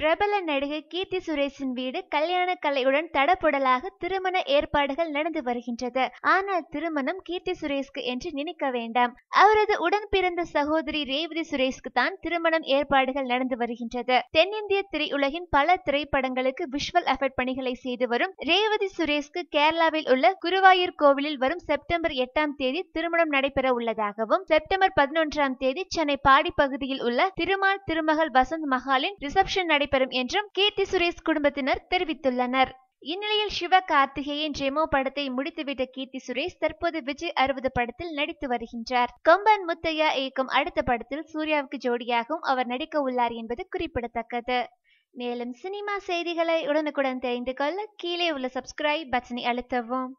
பிரபல நடிகை கீர்த்தி சுரேஷின் வீடு கல்யாண கலையுடன் தடபுடலாக திருமண ஏற்பாடுகள் நடந்து வருகின்றது ஆனால் திருமணம் கீர்த்தி சுரேஷ்க்கு என்று நினைக்க வேண்டாம் அவரது உடன் பிறந்த சகோதரி ரேவதி சுரேஷ்க்கு தான் திருமணம் ஏற்பாடுகள் நடந்து வருகின்றது தென்னிந்திய திரையுலகின் பல திரைப்படங்களுக்கு விஷுவல் எஃபெக்ட் பணிகளை செய்து வரும் ரேவதி சுரேஷ்க்கு கேரளாவில் உள்ள குருவாயூர் கோவிலில் வரும் செப்டம்பர் எட்டாம் தேதி திருமணம் நடைபெற உள்ளதாகவும் செப்டம்பர் பதினொன்றாம் தேதி சென்னை பாடி பகுதியில் உள்ள திருமால் திருமகள் வசந்த் மஹாலின் ரிசப்ஷன் நடை நடைபெறும் என்றும் கீர்த்தி சுரேஷ் குடும்பத்தினர் தெரிவித்துள்ளனர் இந்நிலையில் சிவ கார்த்திகேயன் ஜெமோ படத்தை முடித்துவிட்ட கீர்த்தி சுரேஷ் தற்போது விஜய் அறுபது படத்தில் நடித்து வருகின்றார் கொம்பன் முத்தையா இயக்கும் அடுத்த படத்தில் சூர்யாவுக்கு ஜோடியாகவும் அவர் நடிக்க உள்ளார் என்பது குறிப்பிடத்தக்கது மேலும் சினிமா செய்திகளை உடனுக்குடன் தெரிந்து கொள்ள கீழே உள்ள சப்ஸ்கிரைப் பட்டனை அழுத்தவும்